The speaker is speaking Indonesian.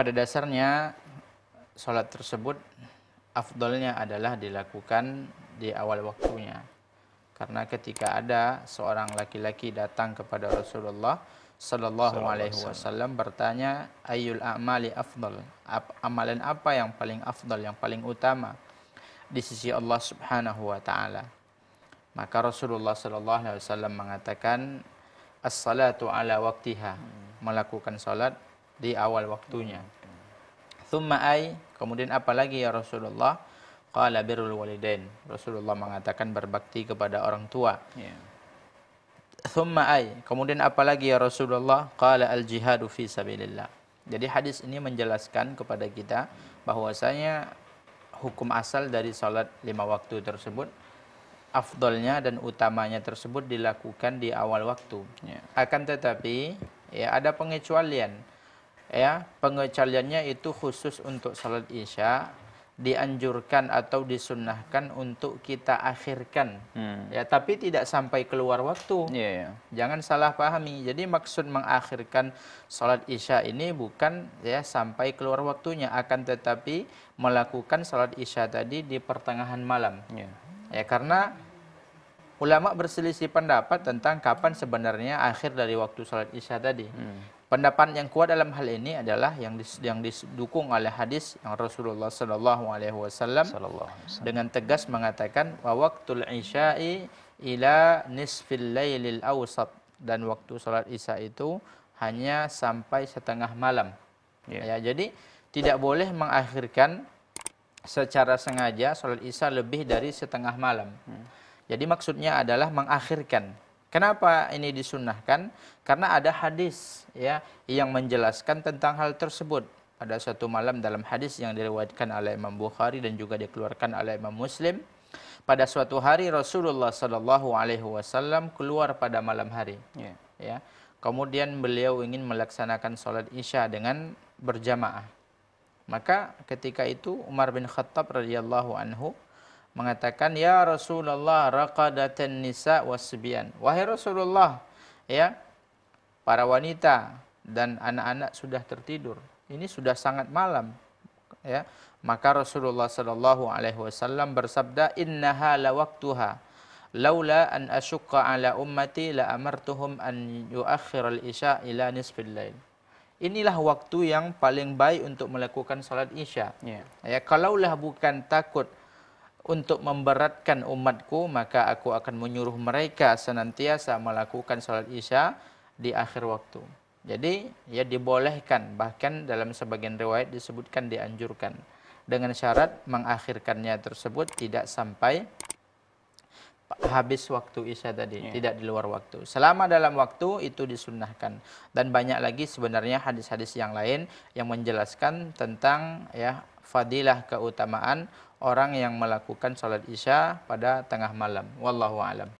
pada dasarnya sholat tersebut afdolnya adalah dilakukan di awal waktunya. Karena ketika ada seorang laki-laki datang kepada Rasulullah Sallallahu Alaihi Wasallam bertanya, Ayul amali afdol, amalan apa yang paling afdol, yang paling utama di sisi Allah Subhanahu Wa Taala. Maka Rasulullah Sallallahu Alaihi Wasallam mengatakan, As-salatu ala waktiha, hmm. melakukan salat di awal waktunya. Thumma ay, kemudian apa lagi ya Rasulullah? Qala birrul walidain. Rasulullah mengatakan berbakti kepada orang tua. Yeah. Thumma ay, kemudian apa lagi ya Rasulullah? Qala al jihadu fi sabilillah. Jadi hadis ini menjelaskan kepada kita bahwasanya hukum asal dari salat lima waktu tersebut afdolnya dan utamanya tersebut dilakukan di awal waktu. Yeah. Akan tetapi ya ada pengecualian ya pengecualiannya itu khusus untuk salat isya dianjurkan atau disunnahkan untuk kita akhirkan hmm. ya tapi tidak sampai keluar waktu yeah, yeah. jangan salah pahami jadi maksud mengakhirkan salat isya ini bukan ya sampai keluar waktunya akan tetapi melakukan salat isya tadi di pertengahan malam yeah. ya karena ulama berselisih pendapat tentang kapan sebenarnya akhir dari waktu salat isya tadi hmm. Pendapat yang kuat dalam hal ini adalah yang dis, yang didukung oleh hadis yang Rasulullah sallallahu alaihi wasallam dengan tegas mengatakan wa waqtul isya'i ila nisfil lailil awsat dan waktu salat isya itu hanya sampai setengah malam. Yeah. Ya, jadi tidak boleh mengakhirkan secara sengaja salat isya lebih dari setengah malam. Hmm. Jadi maksudnya adalah mengakhirkan Kenapa ini disunnahkan? Karena ada hadis ya yang menjelaskan tentang hal tersebut. Pada suatu malam dalam hadis yang diriwayatkan oleh Imam Bukhari dan juga dikeluarkan oleh Imam Muslim, pada suatu hari Rasulullah Shallallahu Alaihi Wasallam keluar pada malam hari. Yeah. Ya, kemudian beliau ingin melaksanakan sholat isya dengan berjamaah. Maka ketika itu Umar bin Khattab radhiyallahu anhu mengatakan ya Rasulullah raqadatan nisa wasbian. Wahai Rasulullah, ya para wanita dan anak-anak sudah tertidur. Ini sudah sangat malam. Ya, maka Rasulullah sallallahu alaihi wasallam bersabda innaha lawaktuha laula an asyqa ala ummati la amartuhum an yuakhir al isya ila nisfil lail. Inilah waktu yang paling baik untuk melakukan salat Isya. Yeah. Ya, kalaulah bukan takut untuk memberatkan umatku maka aku akan menyuruh mereka senantiasa melakukan sholat isya di akhir waktu. Jadi ya dibolehkan bahkan dalam sebagian riwayat disebutkan dianjurkan dengan syarat mengakhirkannya tersebut tidak sampai habis waktu isya tadi yeah. tidak di luar waktu selama dalam waktu itu disunnahkan dan banyak lagi sebenarnya hadis-hadis yang lain yang menjelaskan tentang ya fadilah keutamaan orang yang melakukan salat isya pada tengah malam. Wallahu alam.